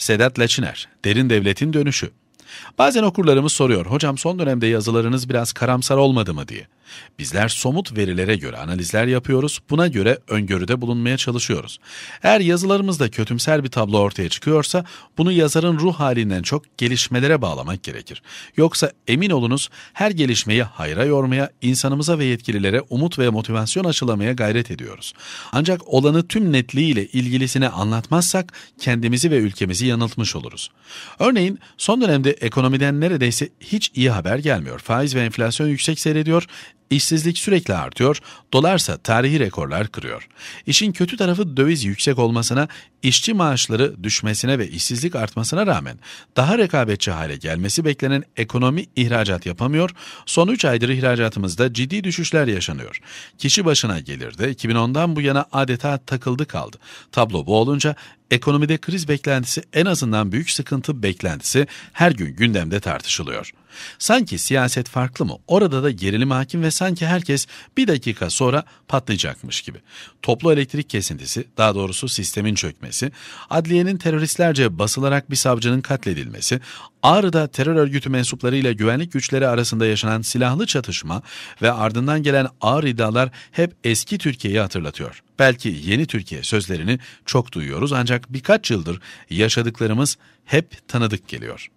Sedat Laçiner, Derin Devletin Dönüşü. Bazen okurlarımız soruyor, hocam son dönemde yazılarınız biraz karamsar olmadı mı diye. Bizler somut verilere göre analizler yapıyoruz, buna göre öngörüde bulunmaya çalışıyoruz. Eğer yazılarımızda kötümser bir tablo ortaya çıkıyorsa bunu yazarın ruh halinden çok gelişmelere bağlamak gerekir. Yoksa emin olunuz her gelişmeyi hayra yormaya, insanımıza ve yetkililere umut ve motivasyon aşılamaya gayret ediyoruz. Ancak olanı tüm netliğiyle ilgilisine anlatmazsak kendimizi ve ülkemizi yanıltmış oluruz. Örneğin son dönemde ekonomiden neredeyse hiç iyi haber gelmiyor. Faiz ve enflasyon yüksek seyrediyor, İşsizlik sürekli artıyor, dolarsa tarihi rekorlar kırıyor. İşin kötü tarafı döviz yüksek olmasına, işçi maaşları düşmesine ve işsizlik artmasına rağmen daha rekabetçi hale gelmesi beklenen ekonomi ihracat yapamıyor, son 3 aydır ihracatımızda ciddi düşüşler yaşanıyor. Kişi başına gelirde 2010'dan bu yana adeta takıldı kaldı. Tablo bu olunca ekonomide kriz beklentisi en azından büyük sıkıntı beklentisi her gün gündemde tartışılıyor. Sanki siyaset farklı mı? Orada da gerilim hakim ve sanki herkes bir dakika sonra patlayacakmış gibi. Toplu elektrik kesintisi, daha doğrusu sistemin çökmesi, adliyenin teröristlerce basılarak bir savcının katledilmesi, Ağrı'da terör örgütü mensuplarıyla güvenlik güçleri arasında yaşanan silahlı çatışma ve ardından gelen ağır iddialar hep eski Türkiye'yi hatırlatıyor. Belki yeni Türkiye sözlerini çok duyuyoruz ancak birkaç yıldır yaşadıklarımız hep tanıdık geliyor.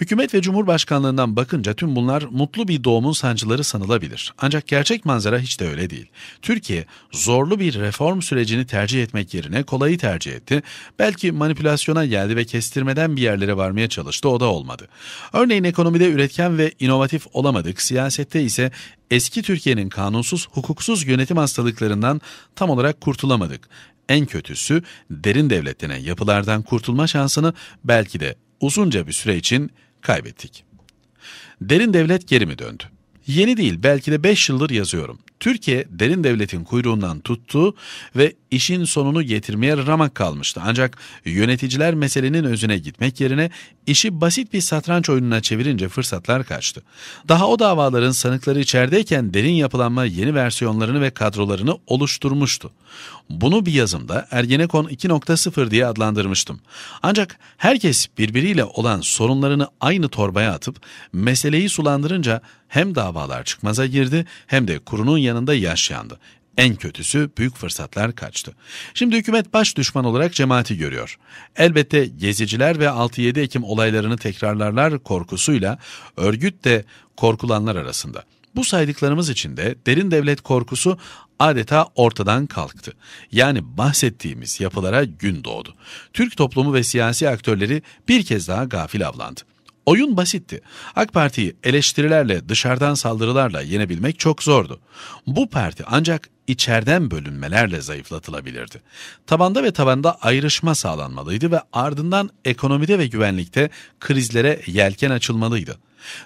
Hükümet ve Cumhurbaşkanlığından bakınca tüm bunlar mutlu bir doğumun sancıları sanılabilir. Ancak gerçek manzara hiç de öyle değil. Türkiye zorlu bir reform sürecini tercih etmek yerine kolayı tercih etti. Belki manipülasyona geldi ve kestirmeden bir yerlere varmaya çalıştı o da olmadı. Örneğin ekonomide üretken ve inovatif olamadık. Siyasette ise eski Türkiye'nin kanunsuz, hukuksuz yönetim hastalıklarından tam olarak kurtulamadık. En kötüsü derin devlet denen yapılardan kurtulma şansını belki de uzunca bir süre için kaybettik. Derin devlet geri mi döndü? Yeni değil belki de 5 yıldır yazıyorum. Türkiye derin devletin kuyruğundan tuttu ve işin sonunu getirmeye ramak kalmıştı. Ancak yöneticiler meselenin özüne gitmek yerine işi basit bir satranç oyununa çevirince fırsatlar kaçtı. Daha o davaların sanıkları içerideyken derin yapılanma yeni versiyonlarını ve kadrolarını oluşturmuştu. Bunu bir yazımda Ergenekon 2.0 diye adlandırmıştım. Ancak herkes birbiriyle olan sorunlarını aynı torbaya atıp meseleyi sulandırınca hem davalar çıkmaza girdi hem de kurunun yanında yaşandı. En kötüsü büyük fırsatlar kaçtı. Şimdi hükümet baş düşman olarak cemaati görüyor. Elbette geziciler ve 6-7 Ekim olaylarını tekrarlarlar korkusuyla örgüt de korkulanlar arasında. Bu saydıklarımız içinde derin devlet korkusu adeta ortadan kalktı. Yani bahsettiğimiz yapılara gün doğdu. Türk toplumu ve siyasi aktörleri bir kez daha gafil avlandı. Oyun basitti. AK Parti'yi eleştirilerle, dışarıdan saldırılarla yenebilmek çok zordu. Bu parti ancak içerden bölünmelerle zayıflatılabilirdi. Tabanda ve tabanda ayrışma sağlanmalıydı ve ardından ekonomide ve güvenlikte krizlere yelken açılmalıydı.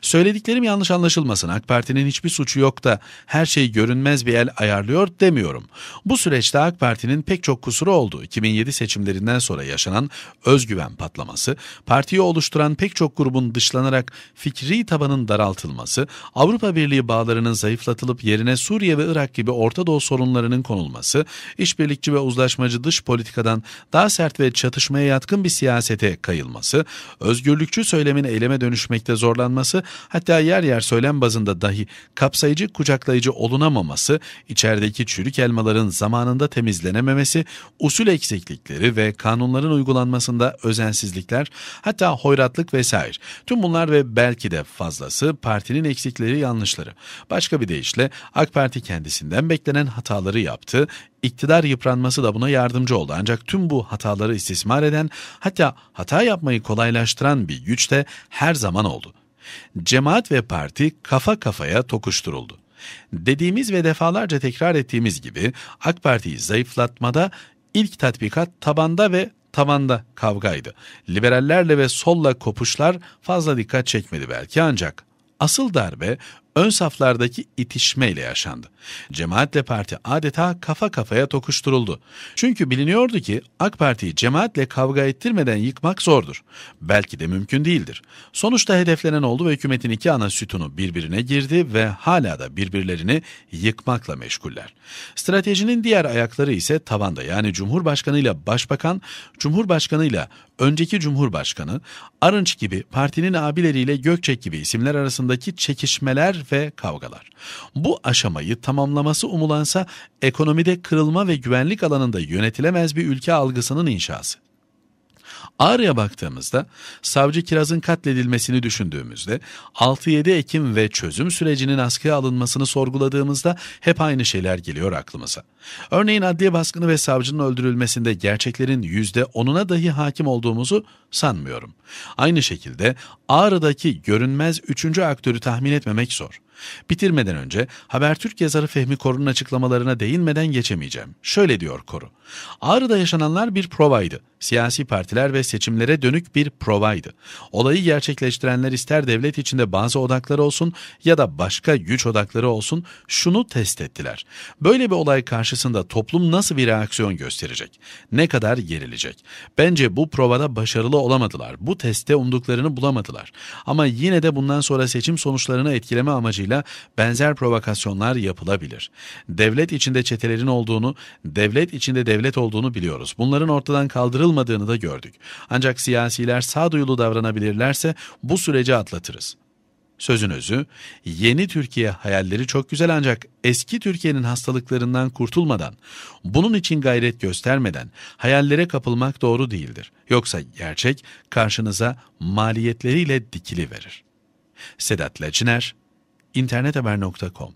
Söylediklerim yanlış anlaşılmasın. AK Parti'nin hiçbir suçu yok da her şeyi görünmez bir el ayarlıyor demiyorum. Bu süreçte AK Parti'nin pek çok kusuru oldu. 2007 seçimlerinden sonra yaşanan özgüven patlaması, partiyi oluşturan pek çok grubun dışlanarak fikri tabanın daraltılması, Avrupa Birliği bağlarının zayıflatılıp yerine Suriye ve Irak gibi Orta Doğu sorunlarının konulması, işbirlikçi ve uzlaşmacı dış politikadan daha sert ve çatışmaya yatkın bir siyasete kayılması, özgürlükçü söylemin eyleme dönüşmekte zorlanması, hatta yer yer söylem bazında dahi kapsayıcı kucaklayıcı olunamaması, içerideki çürük elmaların zamanında temizlenememesi, usul eksiklikleri ve kanunların uygulanmasında özensizlikler, hatta hoyratlık vesaire. Tüm bunlar ve belki de fazlası partinin eksikleri yanlışları. Başka bir deyişle AK Parti kendisinden beklenen hataları yaptı. İktidar yıpranması da buna yardımcı oldu. Ancak tüm bu hataları istismar eden, hatta hata yapmayı kolaylaştıran bir güç de her zaman oldu. Cemaat ve parti kafa kafaya tokuşturuldu. Dediğimiz ve defalarca tekrar ettiğimiz gibi AK Parti'yi zayıflatmada ilk tatbikat tabanda ve tavanda kavgaydı. Liberallerle ve solla kopuşlar fazla dikkat çekmedi belki ancak asıl darbe ön saflardaki itişmeyle yaşandı. Cemaatle parti adeta kafa kafaya tokuşturuldu. Çünkü biliniyordu ki AK Parti'yi cemaatle kavga ettirmeden yıkmak zordur. Belki de mümkün değildir. Sonuçta hedeflenen oldu ve hükümetin iki ana sütunu birbirine girdi ve hala da birbirlerini yıkmakla meşguller. Stratejinin diğer ayakları ise tavanda yani Cumhurbaşkanı ile Başbakan, Cumhurbaşkanı ile önceki Cumhurbaşkanı, Arınç gibi partinin abileriyle Gökçek gibi isimler arasındaki çekişmeler ve kavgalar. Bu aşamayı tamamlaması umulansa ekonomide kırılma ve güvenlik alanında yönetilemez bir ülke algısının inşası. Ağrı'ya baktığımızda savcı Kiraz'ın katledilmesini düşündüğümüzde 6-7 Ekim ve çözüm sürecinin askıya alınmasını sorguladığımızda hep aynı şeyler geliyor aklımıza. Örneğin adliye baskını ve savcının öldürülmesinde gerçeklerin %10'una dahi hakim olduğumuzu sanmıyorum. Aynı şekilde Ağrı'daki görünmez üçüncü aktörü tahmin etmemek zor. Bitirmeden önce Habertürk yazarı Fehmi Korun'un açıklamalarına değinmeden geçemeyeceğim. Şöyle diyor Koru. Ağrı'da yaşananlar bir provaydı. Siyasi partiler ve seçimlere dönük bir provaydı. Olayı gerçekleştirenler ister devlet içinde bazı odakları olsun ya da başka güç odakları olsun şunu test ettiler. Böyle bir olay karşısında toplum nasıl bir reaksiyon gösterecek? Ne kadar gerilecek? Bence bu provada başarılı olamadılar. Bu teste umduklarını bulamadılar. Ama yine de bundan sonra seçim sonuçlarını etkileme amacıyla amacıyla benzer provokasyonlar yapılabilir. Devlet içinde çetelerin olduğunu, devlet içinde devlet olduğunu biliyoruz. Bunların ortadan kaldırılmadığını da gördük. Ancak siyasiler sağduyulu davranabilirlerse bu süreci atlatırız. Sözün özü, yeni Türkiye hayalleri çok güzel ancak eski Türkiye'nin hastalıklarından kurtulmadan, bunun için gayret göstermeden hayallere kapılmak doğru değildir. Yoksa gerçek karşınıza maliyetleriyle dikili verir. Sedat Laciner, internethaber.com